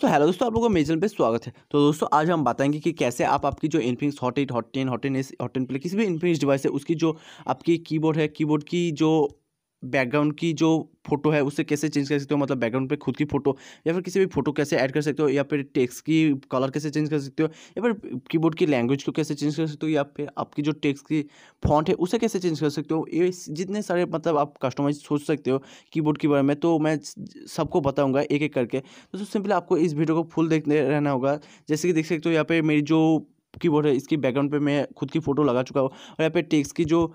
तो हेलो दोस्तों आप लोगों का मेरे चैनल पे स्वागत है तो दोस्तों आज हम बताएंगे कि कैसे आप आपकी जो Infinix Hot eight Hot ten Hot ten S Hot ten Play किसी भी इनफिनिक्स डिवाइस है उसकी जो आपकी कीबोर्ड है कीबोर्ड की जो बैकग्राउंड की जो फोटो है उसे कैसे चेंज कर सकते हो मतलब बैकग्राउंड पे खुद की फोटो या फिर किसी भी फोटो कैसे ऐड कर सकते हो या फिर टेक्स्ट की कलर कैसे चेंज कर सकते हो या फिर कीबोर्ड की लैंग्वेज को कैसे चेंज कर सकते हो या फिर आपकी जो टेक्स्ट की फॉन्ट है उसे कैसे चेंज कर सकते हो ये जितने सारे मतलब आप कस्टमाइज सोच सकते हो कीबोर्ड के बारे में तो मैं सबको बताऊँगा एक एक करके तो सिंपली आपको इस वीडियो को फुल देख रहना होगा जैसे कि देख सकते हो यहाँ पर मेरी जो कीबोर्ड है इसकी बैकग्राउंड पर मैं खुद की फ़ोटो लगा चुका हूँ और यहाँ पर टेक्स की जो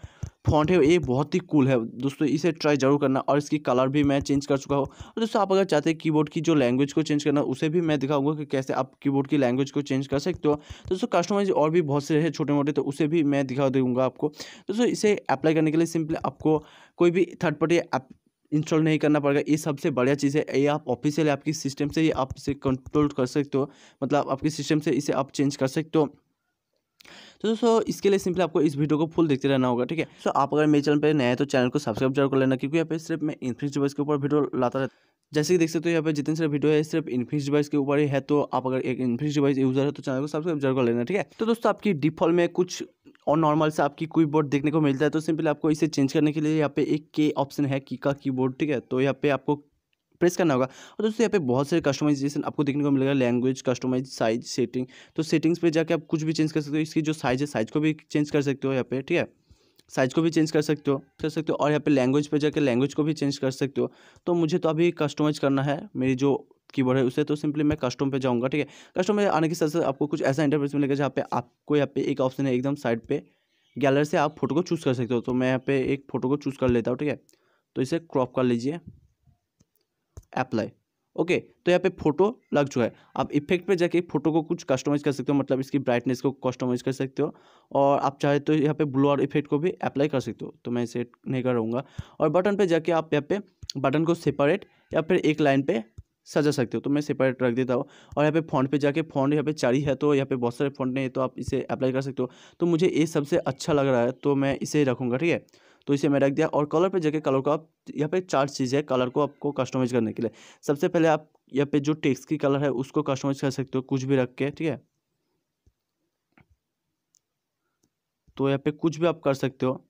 फॉन्ट है ये बहुत ही कूल है दोस्तों इसे ट्राई जरूर करना और इसकी कलर भी मैं चेंज कर चुका हूँ और दोस्तों आप अगर चाहते हैं कीबोर्ड की जो लैंग्वेज को चेंज करना उसे भी मैं दिखाऊंगा कि कैसे आप कीबोर्ड की लैंग्वेज को चेंज कर सकते हो दोस्तों कस्टमाइज और भी बहुत से है छोटे मोटे तो उसे भी मैं दिखा दूंगा आपको दोस्तों इसे अप्लाई करने के लिए सिंपली आपको कोई भी थर्ड पार्टी ऐप इंस्टॉल नहीं करना पड़ेगा ये सबसे बढ़िया चीज़ है ये आप ऑफिशियल आपकी सिस्टम से ही आप इसे कंट्रोल कर सकते हो मतलब आपके सिस्टम से इसे आप चेंज कर सकते हो तो दोस्तों इसके लिए सिंपली आपको इस वीडियो को फुल देखते रहना होगा ठीक है सो आप अगर मेरे चैनल पर नए तो चैनल को सब्सक्राइब जरूर कर लेना क्योंकि यहाँ पे सिर्फ मैं इन्फिनिक्स डिवाइस के ऊपर वीडियो लाता रहता जैसे कि देख सकते हो यहाँ पे जितने सारे वीडियो है सिर्फ इन्फिनिक्स डिवाइस के ऊपर ही है तो आप अगर एक इन्फिनिक्स डिवाइस यूजर है तो चैनल को सब्सक्राइब जरूर कर लेना ठीक है तो दोस्तों आपकी डिफॉल्ट में कुछ और नॉर्मल से आपकी कोई बोर्ड देखने को मिलता है तो सिंपली आपको इसे चेंज करने के लिए यहाँ पे एक के ऑप्शन है की का की ठीक है तो यहाँ पे आपको प्रेस करना होगा और दोस्तों यहाँ पे बहुत सारे कस्टमाइजेशन आपको देखने को मिलेगा लैंग्वेज कस्टमाइज साइज सेटिंग तो सेटिंग्स पे जाके आप कुछ भी चेंज कर सकते हो इसकी जो साइज है साइज को भी चेंज कर सकते हो यहाँ पे ठीक है साइज को भी चेंज कर सकते हो कर सकते हो और यहाँ पे लैंग्वेज पे जाके लैंग्वेज को भी चेंज कर सकते हो तो मुझे तो अभी कस्टमाइज करना है मेरी जो कीबोर्ड है उसे तो सिंपली मैं कस्टम पे जाऊँगा ठीक है कस्टम पे आने के साथ साथ आपको कुछ ऐसा इंटरफेस मिलेगा जहाँ पे आपको यहाँ पे एक ऑप्शन है एकदम साइड पे गैलरी से आप फोटो को चूज़ कर सकते हो तो मैं यहाँ पे एक फ़ोटो को चूज़ कर लेता हूँ ठीक है तो इसे क्रॉप कर लीजिए अप्लाई ओके तो यहाँ पे फोटो लग चुका है आप इफेक्ट पे जाके फोटो को कुछ कस्टमाइज कर सकते हो मतलब इसकी ब्राइटनेस को कस्टमाइज कर सकते हो और आप चाहे तो यहाँ पे ब्लूआर इफेक्ट को भी अप्लाई कर सकते हो तो मैं इसे नहीं कर रहूँगा और बटन पे जाके आप यहाँ पे बटन को सेपरेट या फिर एक लाइन पे सजा सकते हो तो मैं सेपरेट रख देता हूँ और यहाँ पे फोन पे जाके फोन यहाँ पे चार है तो यहाँ पे बहुत सारे फोन नहीं है तो आप इसे अप्लाई कर सकते हो तो मुझे ये सबसे अच्छा लग रहा है तो मैं इसे रखूँगा ठीक है तो इसे मैं रख दिया और कलर पे जाके कलर को आप यहाँ पे चार चीज़ है कलर को आपको कस्टमाइज करने के लिए सबसे पहले आप यहाँ पे जो टेक्स की कलर है उसको कस्टमाइज कर सकते हो कुछ भी रख के ठीक है तो यहाँ पे कुछ भी आप कर सकते हो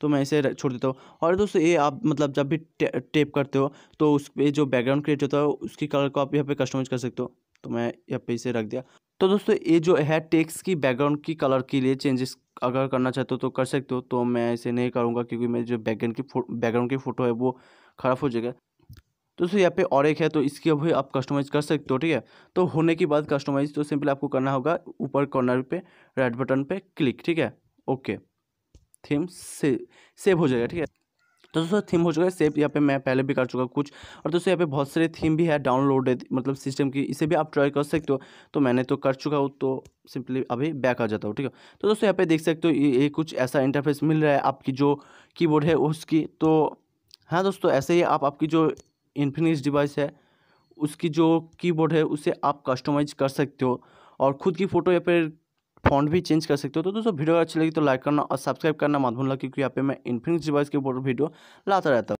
तो मैं इसे छोड़ देता हूँ और दोस्तों ये आप मतलब जब भी टे, टेप करते हो तो उस पर जो बैकग्राउंड क्रिएट होता है उसकी कलर को आप यहाँ पे कस्टमाइज कर सकते हो तो मैं यहाँ पे इसे रख दिया तो दोस्तों ये जो है टेक्स की बैकग्राउंड की कलर के लिए चेंजेस अगर करना चाहते हो तो कर सकते हो तो मैं इसे नहीं करूँगा क्योंकि मेरी जो बैकग्राउंड की बैकग्राउंड की फ़ोटो है वो ख़राब हो जाएगा तो दोस्तों यहाँ पे और एक है तो इसकी भी आप कस्टमाइज़ कर सकते हो ठीक है तो होने के बाद कस्टमाइज़ तो सिंपल आपको करना होगा ऊपर कॉर्नर पे रेड बटन पे क्लिक ठीक है ओके थीम से सेव हो जाएगा ठीक है तो दोस्तों थीम हो चुका है सेव यहाँ पे मैं पहले भी कर चुका हूँ कुछ और दोस्तों यहाँ पे बहुत सारे थीम भी है डाउनलोडेड मतलब सिस्टम की इसे भी आप ट्राई कर सकते हो तो मैंने तो कर चुका हूँ तो सिंपली अभी बैक आ जाता हूँ ठीक है तो दोस्तों यहाँ पे देख सकते हो ये कुछ ऐसा इंटरफेस मिल रहा है आपकी जो की है उसकी तो हाँ दोस्तों ऐसे ही आप आपकी जो इन्फिनिक्स डिवाइस है उसकी जो कीबोर्ड है उसे आप कस्टमाइज कर सकते हो और ख़ुद की फ़ोटो या फिर फॉन्ट भी चेंज कर सकते हो तो दोस्तों वीडियो अच्छी लगी तो लाइक करना और सब्सक्राइब करना मत भूलना क्योंकि यहाँ पे मैं इन्फिनिक्स डिवाइस के ऊपर वीडियो लाता रहता हूँ